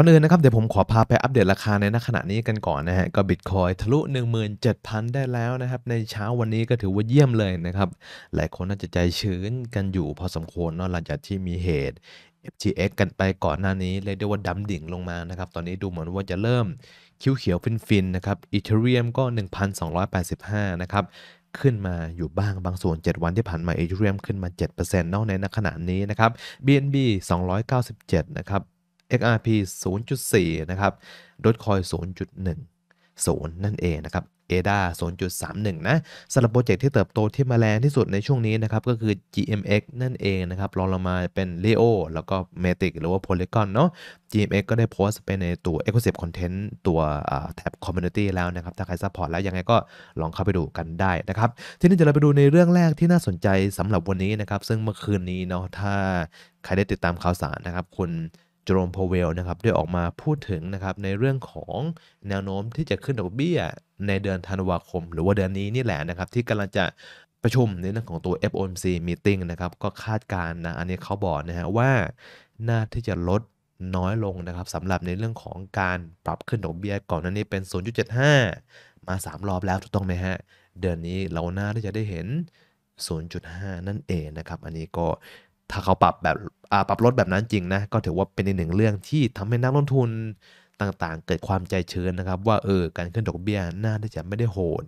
ก่อนอื่นนะครับ เดี๋ยวผมขอพาไปอัปเดตราคาในณขณะนี้กันก่อนนะฮะก็บิตคอยทะลุ 17,000 ได้แล้วนะครับ ในเช้าวันนี้ก็ถือว่าเยี่ยมเลยนะครับ หลายคนน่าจะใจชื้นกันอยู่พอสมควรเนาะหลังจากที่มีเหตุ FTX กันไปก่อนหน้านี้เลยได้ว่าดาดิ่งลงมานะครับ ตอนนี้ดูเหมือนว่าจะเริ่มคิ้วเขียวฟินๆนะครับอีเทเรียมก็1,285นะครับขึ้นมาอยู่บ้างบางส่วน7วันที่ผ่านมาอีเทเรียมขึ้นมา7%เนาะในขณะนี้นะครับ BNB 297นะครับ XRP 0.4 นะครับ Dogecoin 0.10 นั่นเองนะครับ ADA 0.31 นะ สำหรับโปรเจกต์ที่เติบโตที่มาแรงที่สุดในช่วงนี้นะครับ ก็คือ GMX นั่นเองนะครับรองลงมาเป็น Leo แล้วก็ Matic หรือว่า Polygon เนาะ GMX ก็ได้โพสต์ไปในตัว e x c l u s i v e Content ตัวแท็บ Community แล้วนะครับ ถ้าใครซัพพอร์ตแล้วยังไงก็ลองเข้าไปดูกันได้นะครับ ทีนี้จะเราไปดูในเรื่องแรกที่น่าสนใจสำหรับวันนี้นะครับ ซึ่งเมื่อคืนนี้เนาะ ถ้าใครได้ติดตามข่าวสารนะครับคุณจอร์มพาวเวลนะครับได้ออกมาพูดถึงนะครับในเรื่องของแนวโน้มที่จะขึ้นดอกเบี้ย ในเดือนธันวาคมหรือว่าเดือนนี้นี่แหละนะครับที่กำลังจะประชุมในเรื่องของตัว FOMC meeting นะครับก็คาดการนะ อันนี้เขาบอกนะฮะว่าน่าที่จะลดน้อยลงนะครับสำหรับในเรื่องของการปรับขึ้นดอกเบี้ยก่อนหน้านี้เป็น 0.75 มา 3 รอบแล้วถูกต้องไหมฮะเดือนนี้เราน่าที่จะได้เห็น 0.5 นั่นเองนะครับอันนี้ก็ถ้าเขาปรับแบบปรับลดแบบนั้นจริงนะก็ถือว่าเป็นอีกหนึ่งเรื่องที่ทำให้นักลงทุนต่างๆ เกิดความใจเชิญนนะครับ ว่าเออการขึ้นดอกเบี้ยน่าจะไม่ได้โหด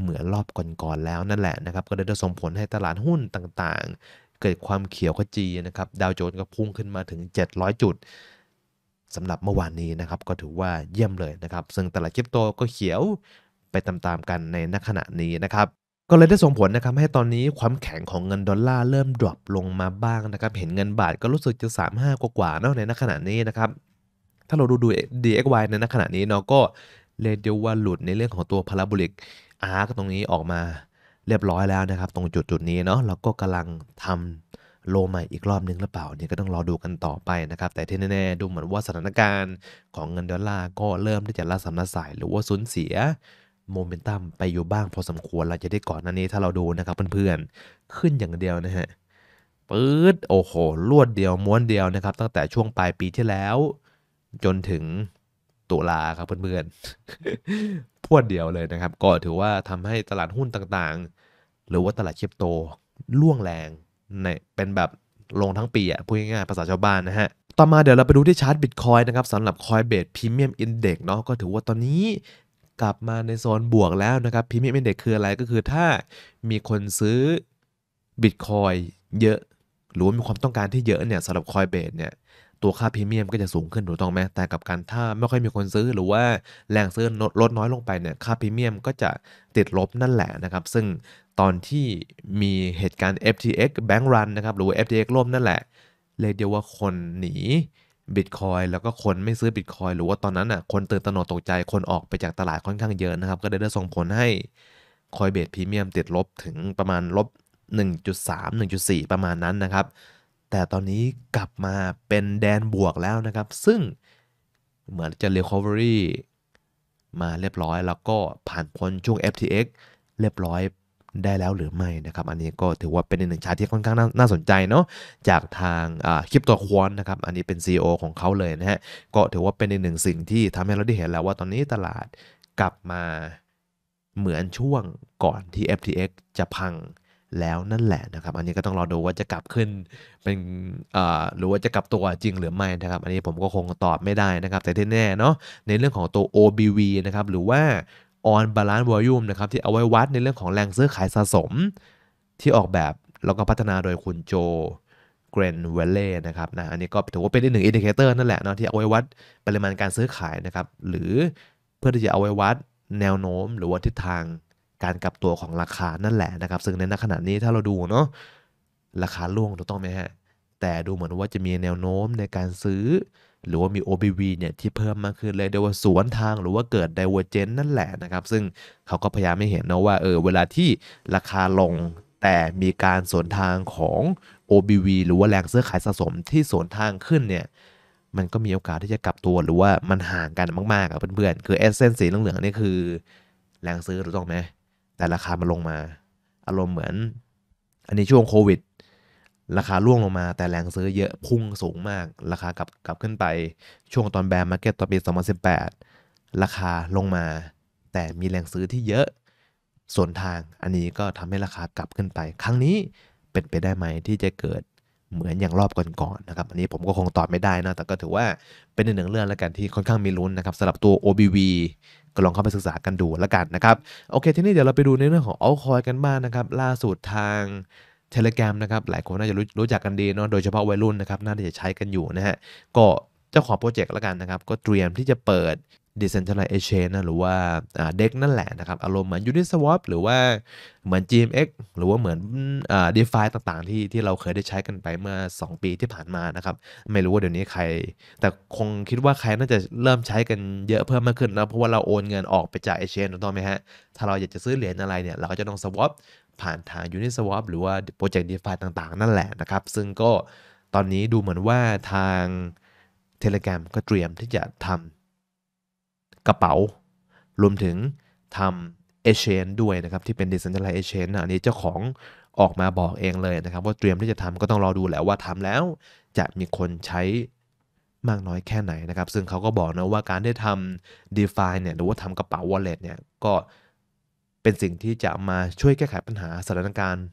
เหมือนรอบก่อนๆแล้วนั่นแหละนะครับก็ได้ส่งผลให้ตลาดหุ้นต่างๆ เกิดความเขียวขจีนะครับ ดาวโจนส์ก็พุ่งขึ้นมาถึง 700 จุดสำหรับเมื่อวานนี้นะครับ ก็ถือว่าเยี่ยมเลยนะครับ ซึ่งตลาดคริปโตก็เขียวไปตามๆกันในนักขณะนี้นะครับก็เลยได้ส่งผลนะครับให้ตอนนี้ความแข็งของเงินดอลลาร์เริ่มดรอปลงมาบ้างนะครับเห็นเงินบาทก็รู้สึกจะ35 กว่าๆเนาะในขณะนี้นะครับ ถ้าเราดูดู DXY ในขณะนี้เนาะก็ เรียกว่าหลุดในเรื่องของตัวพาราโบลิกอาร์ตรงนี้ออกมาเรียบร้อยแล้วนะครับ ตรงจุดจุดนี้เนาะเราก็กำลังทำโลใหม่อีกรอบนึงหรือเปล่าเนี่ยก็ต้องรอดูกันต่อไปนะครับ แต่ที่แน่ๆดูเหมือนว่าสถานการณ์ของเงินดอลลาร์ก็เริ่มที่จะละสัมักสายหรือว่าสูญเสียโมเมนตัมไปอยู่บ้างพอสมควรเราจะได้ก่อนหน้านี้ถ้าเราดูนะครับเพื่อนๆ ขึ้นอย่างเดียวนะฮะปื๊ด โอ้โห ลวดเดียวม้วนเดียวนะครับ ตั้งแต่ช่วงปลายปีที่แล้ว จนถึง ตุลาครับเพื่อนๆพวดเดียวเลยนะครับก็ถือว่าทำให้ตลาดหุ้นต่างๆ หรือว่าตลาดเชบโตล่วงแรงในเป็นแบบลงทั้งปีอ่ะพูดง่ายๆภาษาชาวบ้านนะฮะต่อมาเดี๋ยวเราไปดูที่ชาร์ตบิตคอยนะครับสำหรับคอยเบสพรีเมียมอินเด็กเนาะก็ถือว่าตอนนี้กลับมาในโซนบวกแล้วนะครับพรีมีเมอนเด็กคืออะไรก็คือถ้ามีคนซื้อบิตคอยเยอะหรือว่ามีความต้องการที่เยอะเนี่ยสำหรับคอยเบสเนี่ย ตัวค่าพรีเมียมก็จะสูงขึ้นถูกต้องไหมแต่กับการถ้าไม่ค่อยมีคนซื้อหรือว่าแรงซื้อลดน้อยลงไปเนี่ยค่าพรีเมียมก็จะติดลบนั่นแหละนะครับ ซึ่งตอนที่มีเหตุการณ์ FTX Bank Run นะครับ หรือ FTX ล่มนั่นแหละเรียกเดียวว่าคนหนีบิตคอยแล้วก็คนไม่ซื้อบิตคอยหรือว่าตอนนั้นอ่ะคนตื่นตระหนกตกใจคนออกไปจากตลาดค่อนข้างเยอะนะครับ ก็ได้ได้ส่งผลให้คอยเบสพรีเมียมติดลบถึงประมาณลบ 1.3-1.4 ประมาณนั้นนะครับ แต่ตอนนี้กลับมาเป็นแดนบวกแล้วนะครับ ซึ่งเหมือนจะ recovery มาเรียบร้อย แล้วก็ผ่านพ้นช่วง FTX เรียบร้อยได้แล้วหรือไม่นะครับอันนี้ก็ถือว่าเป็นหนึ่งชาติที่ค่อนข้างน่าสนใจเนาะจากทางคลิปตัวควอนนะครับอันนี้เป็น CEO ของเขาเลยนะฮะก็ถือว่าเป็นหนึ่งสิ่งที่ทำให้เราได้เห็นแล้วว่าตอนนี้ตลาดกลับมาเหมือนช่วงก่อนที่ FTX จะพังแล้วนั่นแหละนะครับอันนี้ก็ต้องรอดูว่าจะกลับขึ้นเป็นหรือว่าจะกลับตัวจริงหรือไม่นะครับอันนี้ผมก็คงตอบไม่ได้นะครับแต่ที่แน่เนาะในเรื่องของตัว OBV นะครับหรือว่า on balance volume นะครับ ที่เอาไว้วัดในเรื่องของแรงซื้อขายสะสม ที่ออกแบบ แล้วก็พัฒนาโดยคุณโจเกรนเวลเล่นะครับนะอันนี้ก็ถือว่าเป็นอีกหนึ่งอินดิเคเตอร์นั่นแหละเนาะที่เอาไว้วัดปริมาณการซื้อขายนะครับ หรือเพื่อที่จะเอาไว้วัดแนวโน้ม หรือว่าทิศทางการกลับตัวของราคานั่นแหละนะครับ ซึ่งในขณะนี้ถ้าเราดูเนาะราคาล่วงถูกต้องไหมฮะแต่ดูเหมือนว่าจะมีแนวโน้มในการซื้อหรือว่ามี OBV เนี่ย ที่เพิ่มมากขึ้นเลยเดียว่าสวนทางหรือว่าเกิด divergence นั่นแหละนะครับ ซึ่งเขาก็พยายามไม่เห็นนะว่าเออเวลาที่ราคาลงแต่มีการสวนทางของ OBV หรือว่าแรงซื้อขายสะสมที่สวนทางขึ้นเนี่ย มันก็มีโอกาสที่จะกลับตัวหรือว่ามันห่างกันมากๆกับเพื่อน ๆ คือเอเซนสีเหลืองๆนี่คือ แรงซื้อถูกต้องไหมแต่ราคามันลงมา อารมณ์เหมือนอันนี้ช่วงโควิดราคา ร่วง ลงมา แต่ แรงซื้อเยอะ พุ่งสูงมาก ราคากลับ กลับขึ้นไปช่วงตอนแบร์มาร์เก็ตตอนปี2018 ราคาลงมา แต่มีแรงซื้อที่เยอะส่วนทาง อันนี้ก็ทำให้ราคากลับขึ้นไป ครั้งนี้เป็นไปได้ไหมที่จะเกิดเหมือนอย่างรอบก่อนๆนนะครับอันนี้ผมก็คงตอบไม่ได้นะ แต่ก็ถือว่าเป็นหนึ่งเรื่องแล้วกันที่ค่อนข้างมีลุ้นนะครับสำหรับตัว OBV ก็ลองเข้าไปศึกษากันดูแล้วกันนะครับโอเคทีนี้เดี๋ยวเราไปดูในเรื่องของ a l ล c o ยกันบ้างนะครับล่าสุดทาง t e l ล g r a m นะครับ หลายคนน่าจะรู้จักกันดีเนาะ โดยเฉพาะวัยรุ่นนะครับ น่าจะใช้กันอยู่นะฮะ ก็เจ้าของโปรเจกต์ละกันนะครับ ก็เตรียมที่จะเปิด Decentralized Exchange นะหรือว่าเด็กนั่นแหละนะครับ อารมณ์เหมือน Uniswap หรือว่าเหมือน GMX หรือว่าเหมือน d e f i ต่างๆ ที่ที่เราเคยได้ใช้กันไปเมื่อ 2 ปีที่ผ่านมานะครับ ไม่รู้ว่าเดี๋ยวนี้ใคร แต่คงคิดว่าใครน่าจะเริ่มใช้กันเยอะเพิ่มมากขึ้นนะ เพราะว่าเราโอนเงินออกไปจาก Exchange ถูกต้องไหมฮะ ถ้าเราอยากจะซื้อเหรียญอะไรเนี่ย เราก็จะต้อง swap ผ่านทาง Uniswap หรือว่าโปรเจกต์ DeFi ต่างๆ นั่นแหละนะครับ ซึ่งก็ตอนนี้ดูเหมือนว่าทาง Telegram ก็เตรียมที่จะทำกระเป๋า รวมถึงทำเอเชนด้วยนะครับ ที่เป็น Decentralized c h a n อันนี้เจ้าของออกมาบอกเองเลยนะครับ ว่าเตรียมที่จะทำก็ต้องรอดูแหละว่าทำแล้วจะมีคนใช้มากน้อยแค่ไหนนะครับ ซึ่งเขาก็บอกนะว่าการได้ทำ DeFi เนี่ยหรือว่าทำกระเป๋า Wallet เนี่ยก็เป็นสิ่งที่จะมาช่วยแก้ไขปัญหาสถานการณ์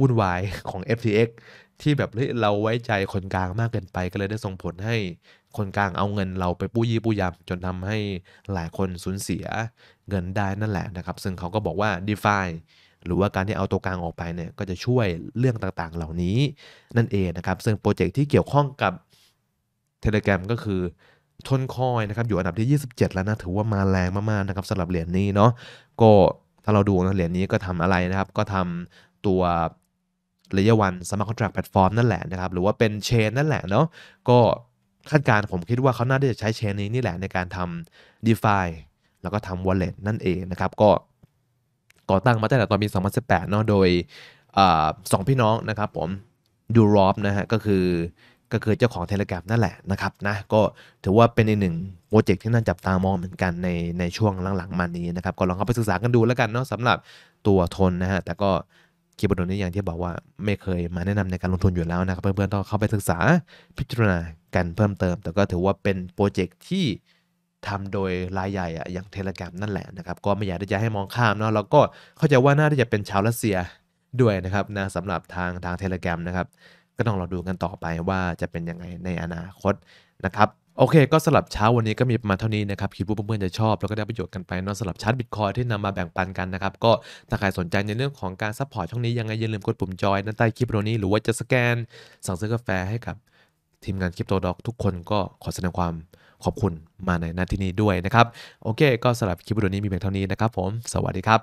วุ่นวายของ FTX ที่แบบเราไว้ใจคนกลางมากเกินไปก็เลยได้ส่งผลให้คนกลางเอาเงินเราไปปู้ยี่ปู้ยำจนทำให้หลายคนสูญเสียเงินได้นั่นแหละนะครับ ซึ่งเขาก็บอกว่า d e f าหรือว่าการที่เอาตัวกลางออกไปเนี่ย ก็จะช่วยเรื่องต่าง ๆ เหล่านี้ นั่นเองนะครับ ซึ่งโปรเจกต์ที่เกี่ยวข้องกับ Telegram ก็คือทนคอยนะครับอยู่อันดับที่ 27 แล้วนะถือว่ามาแรงมากๆนะครับสำหรับเหรียญนนี้เนาะก็ถ้าเราดูนะเหรียญนี้ก็ทำอะไรนะครับ ก็ทำตัวระยะวันสมาร์ทคอนแทรคแพลตฟอร์มนั่นแหละนะครับ หรือว่าเป็นเชนนั่นแหละเนาะก็คาดการผมคิดว่าเขาน่าจะใช้เชนนี้นี่แหละในการทำ d e f าแล้วก็ทำ Wallet นั่นเองนะครับ ก็ก่อตั้งมาตั้งแต่ตอนปี2018เนาะโดยสองพี่น้องนะครับผมดูรอบนะฮะก็คือก็คือเจ้าของเทเลกราฟนั่นแหละนะครับนะก็ถือว่าเป็นอีกหนึ่งโปรเจกต์ที่น่าจับตามองเหมือนกันในในช่วงหลังๆ มานี้นะครับ ก็ลองเข้าไปศึกษากันดูแล้วกันเนาะสำหรับตัวทนนะฮะแต่ก็คีย์บอร์ดนี้อย่างที่บอกว่าไม่เคยมาแนะนำในการลงทุนอยู่แล้วนะครับเพื่อนๆต้องเข้าไปศึกษาพิจารณากันเพิ่มเติม แต่ก็ถือว่าเป็นโปรเจกต์ที่ทำโดยรายใหญ่อะอย่างเทเลกราฟนั่นแหละนะครับก็ไม่อยากที่จะให้มองข้ามเนาะแล้วก็เข้าใจว่าน่าจะเป็นชาวรัสเซียด้วยนะครับนะสำหรับทางทางเทเลกราฟนะครับก็ต้องรอดูกันต่อไปว่าจะเป็นยังไงในอนาคตนะครับ โอเค ก็สลับเช้าวันนี้ก็มีประมาณเท่านี้นะครับคิดว่าเพื่อนๆจะชอบแล้วก็ได้ประโยชน์กันไปนอกสลับชาร์ตบิตคอยที่นำมาแบ่งปันกันนะครับ ก็ถ้าใครสนใจในเรื่องของการซัพพอร์ตช่องนี้ยังไงอย่าลืมกดปุ่มจอยด้านใต้คลิปโรนี้ หรือว่าจะสแกนสั่งซื้อกาแฟให้กับทีมงานคริปโตด็อกทุกคนก็ขอแสดงความขอบคุณมาในนาทีนี้ด้วยนะครับโอเค ก็สลับคลิปโรนี้มีเพียงเท่านี้นะครับผมสวัสดีครับ